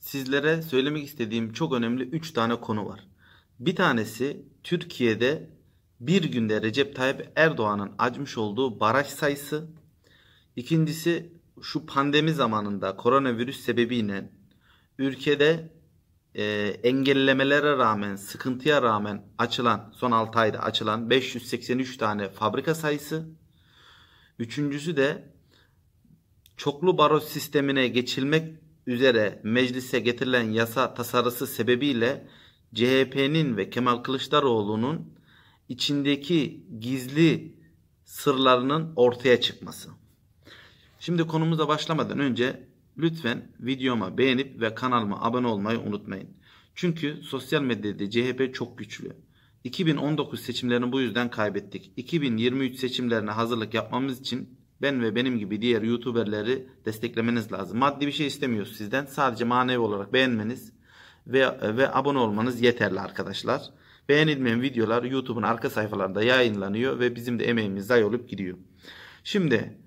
sizlere söylemek istediğim çok önemli 3 tane konu var. Bir tanesi Türkiye'de bir günde Recep Tayyip Erdoğan'ın açmış olduğu baraj sayısı. İkincisi şu pandemi zamanında koronavirüs sebebiyle ülkede e, engellemelere rağmen, sıkıntıya rağmen açılan, son 6 ayda açılan 583 tane fabrika sayısı. Üçüncüsü de çoklu baro sistemine geçilmek üzere meclise getirilen yasa tasarısı sebebiyle CHP'nin ve Kemal Kılıçdaroğlu'nun içindeki gizli sırlarının ortaya çıkması. Şimdi konumuza başlamadan önce lütfen videoma beğenip ve kanalıma abone olmayı unutmayın. Çünkü sosyal medyada CHP çok güçlü. 2019 seçimlerini bu yüzden kaybettik. 2023 seçimlerine hazırlık yapmamız için ben ve benim gibi diğer YouTuber'leri desteklemeniz lazım. Maddi bir şey istemiyoruz sizden. Sadece manevi olarak beğenmeniz ve, ve abone olmanız yeterli arkadaşlar. Beğenilmeyen videolar YouTube'un arka sayfalarında yayınlanıyor ve bizim de emeğimiz zayi olup gidiyor. Şimdi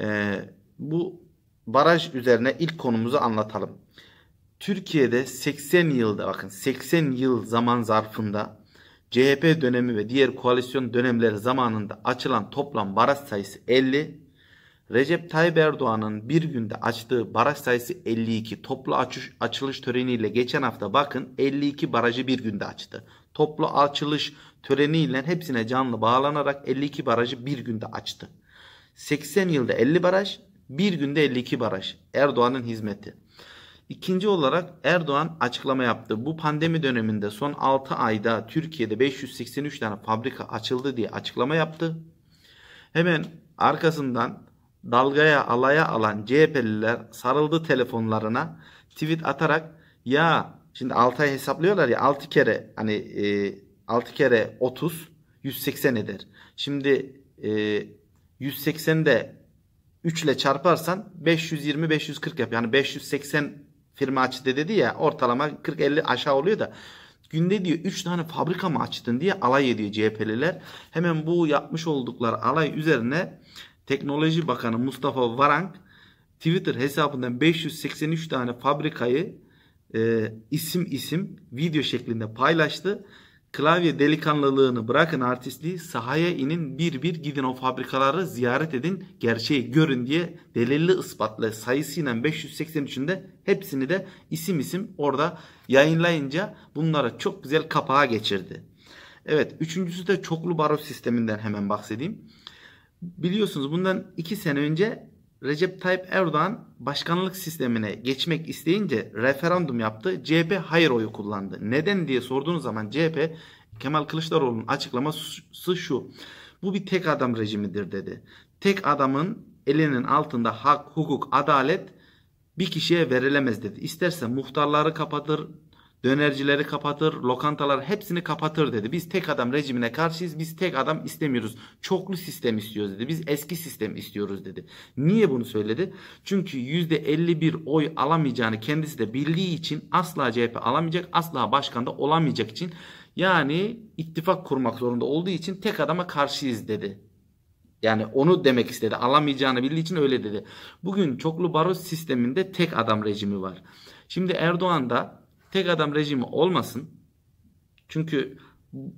e, bu baraj üzerine ilk konumuzu anlatalım. Türkiye'de 80 yılda bakın 80 yıl zaman zarfında CHP dönemi ve diğer koalisyon dönemleri zamanında açılan toplam baraj sayısı 50, Recep Tayyip Erdoğan'ın bir günde açtığı baraj sayısı 52. Toplu açış, açılış töreniyle geçen hafta bakın 52 barajı bir günde açtı. Toplu açılış töreniyle hepsine canlı bağlanarak 52 barajı bir günde açtı. 80 yılda 50 baraj, bir günde 52 baraj. Erdoğan'ın hizmeti. İkinci olarak Erdoğan açıklama yaptı. Bu pandemi döneminde son 6 ayda Türkiye'de 583 tane fabrika açıldı diye açıklama yaptı. Hemen arkasından dalgaya alaya alan CHP'liler sarıldı telefonlarına tweet atarak ya şimdi 6 ay hesaplıyorlar ya 6 kere hani e, 6 kere 30 180 eder. Şimdi e, de 3 ile çarparsan 520 540 yap. Yani 580 firma açtı dedi ya ortalama 40-50 aşağı oluyor da günde diyor 3 tane fabrika mı açtın diye alay ediyor CHP'liler. Hemen bu yapmış oldukları alay üzerine Teknoloji Bakanı Mustafa Varank Twitter hesabından 583 tane fabrikayı e, isim isim video şeklinde paylaştı. Klavye delikanlılığını bırakın artistliği sahaya inin bir bir gidin o fabrikaları ziyaret edin gerçeği görün diye delilli ispatla sayısıyla 583'ünde hepsini de isim isim orada yayınlayınca bunlara çok güzel kapağa geçirdi. Evet üçüncüsü de çoklu baro sisteminden hemen bahsedeyim biliyorsunuz bundan 2 sene önce Recep Tayyip Erdoğan başkanlık sistemine geçmek isteyince referandum yaptı. CHP hayır oyu kullandı. Neden diye sorduğunuz zaman CHP Kemal Kılıçdaroğlu'nun açıklaması şu. Bu bir tek adam rejimidir dedi. Tek adamın elinin altında hak, hukuk, adalet bir kişiye verilemez dedi. İsterse muhtarları kapatır, Dönercileri kapatır, lokantalar hepsini kapatır dedi. Biz tek adam rejimine karşıyız, biz tek adam istemiyoruz. Çoklu sistem istiyoruz dedi. Biz eski sistem istiyoruz dedi. Niye bunu söyledi? Çünkü %51 oy alamayacağını kendisi de bildiği için asla CHP alamayacak, asla başkanda olamayacak için yani ittifak kurmak zorunda olduğu için tek adama karşıyız dedi. Yani onu demek istedi. Alamayacağını bildiği için öyle dedi. Bugün çoklu baro sisteminde tek adam rejimi var. Şimdi Erdoğan da tek adam rejimi olmasın. Çünkü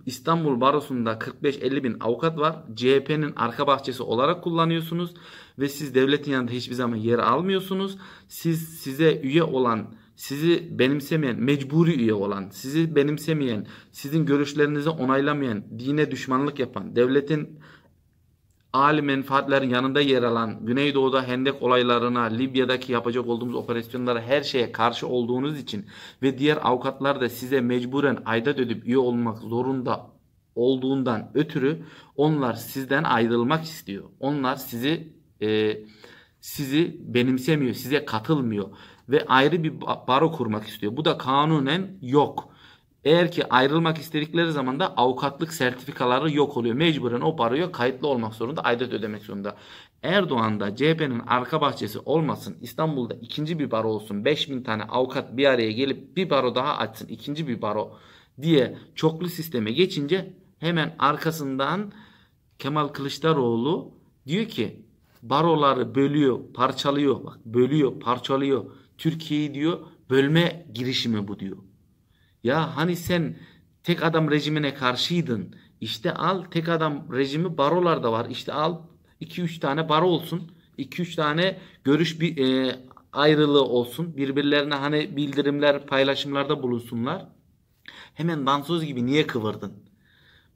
İstanbul Barosu'nda 45-50 bin avukat var. CHP'nin arka bahçesi olarak kullanıyorsunuz ve siz devletin yanında hiçbir zaman yer almıyorsunuz. Siz size üye olan, sizi benimsemeyen, mecburi üye olan, sizi benimsemeyen, sizin görüşlerinizi onaylamayan, dine düşmanlık yapan, devletin Ali menfaatlerin yanında yer alan Güneydoğu'da hendek olaylarına, Libya'daki yapacak olduğumuz operasyonlara her şeye karşı olduğunuz için ve diğer avukatlar da size mecburen aidat ödüp üye olmak zorunda olduğundan ötürü onlar sizden ayrılmak istiyor. Onlar sizi e, sizi benimsemiyor, size katılmıyor ve ayrı bir baro kurmak istiyor. Bu da kanunen yok. Eğer ki ayrılmak istedikleri zaman da avukatlık sertifikaları yok oluyor. Mecburen o parayı kayıtlı olmak zorunda, aidat ödemek zorunda. Erdoğan da CHP'nin arka bahçesi olmasın, İstanbul'da ikinci bir baro olsun, 5000 tane avukat bir araya gelip bir baro daha açsın, ikinci bir baro diye çoklu sisteme geçince hemen arkasından Kemal Kılıçdaroğlu diyor ki baroları bölüyor, parçalıyor, bak bölüyor, parçalıyor. Türkiye'yi diyor bölme girişimi bu diyor. Ya hani sen tek adam rejimine karşıydın. İşte al tek adam rejimi barolarda var. İşte al 2-3 tane baro olsun. 2-3 tane görüş bir, e, ayrılığı olsun. Birbirlerine hani bildirimler, paylaşımlarda bulunsunlar. Hemen dansoz gibi niye kıvırdın?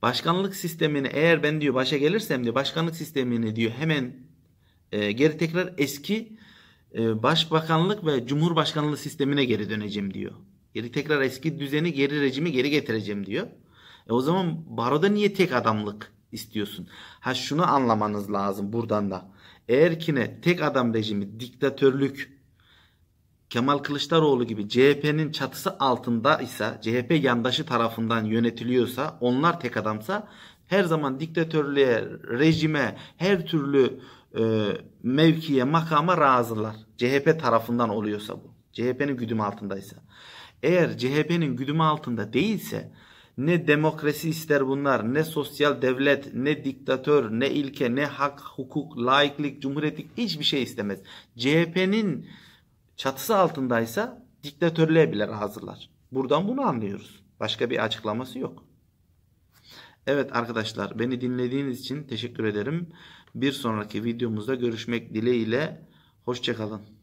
Başkanlık sistemini eğer ben diyor başa gelirsem diyor başkanlık sistemini diyor hemen e, geri tekrar eski e, başbakanlık ve cumhurbaşkanlığı sistemine geri döneceğim diyor. Geri tekrar eski düzeni geri rejimi geri getireceğim diyor. E o zaman baroda niye tek adamlık istiyorsun? Ha şunu anlamanız lazım buradan da. Eğer ki ne tek adam rejimi, diktatörlük, Kemal Kılıçdaroğlu gibi CHP'nin çatısı altında ise CHP yandaşı tarafından yönetiliyorsa onlar tek adamsa her zaman diktatörlüğe, rejime, her türlü e, mevkiye, makama razılar. CHP tarafından oluyorsa bu. CHP'nin güdüm altındaysa eğer CHP'nin güdümü altında değilse ne demokrasi ister bunlar, ne sosyal devlet, ne diktatör, ne ilke, ne hak, hukuk, laiklik, cumhuriyetlik hiçbir şey istemez. CHP'nin çatısı altındaysa diktatörlüğe bile hazırlar. Buradan bunu anlıyoruz. Başka bir açıklaması yok. Evet arkadaşlar beni dinlediğiniz için teşekkür ederim. Bir sonraki videomuzda görüşmek dileğiyle. Hoşçakalın.